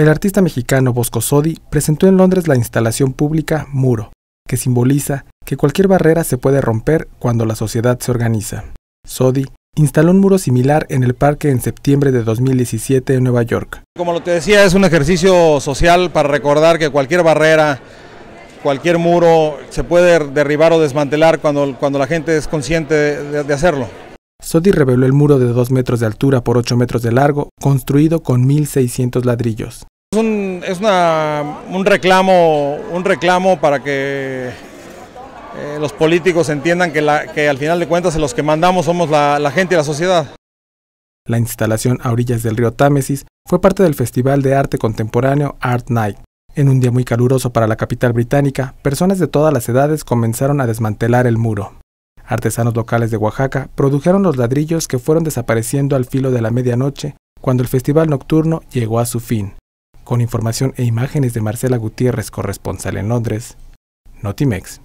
El artista mexicano Bosco Sodi presentó en Londres la instalación pública Muro, que simboliza que cualquier barrera se puede romper cuando la sociedad se organiza. Sodi instaló un muro similar en el parque en septiembre de 2017 en Nueva York. Como lo te decía, es un ejercicio social para recordar que cualquier barrera, cualquier muro se puede derribar o desmantelar cuando, la gente es consciente de, de hacerlo. Sodi reveló el muro de 2 metros de altura por 8 metros de largo, construido con 1.600 ladrillos. Es, un, un, reclamo, un reclamo para que eh, los políticos entiendan que, al final de cuentas los que mandamos somos la gente y la sociedad. La instalación a orillas del río Támesis fue parte del Festival de Arte Contemporáneo Art Night. En un día muy caluroso para la capital británica, personas de todas las edades comenzaron a desmantelar el muro. Artesanos locales de Oaxaca produjeron los ladrillos que fueron desapareciendo al filo de la medianoche cuando el festival nocturno llegó a su fin con información e imágenes de Marcela Gutiérrez, corresponsal en Londres, Notimex.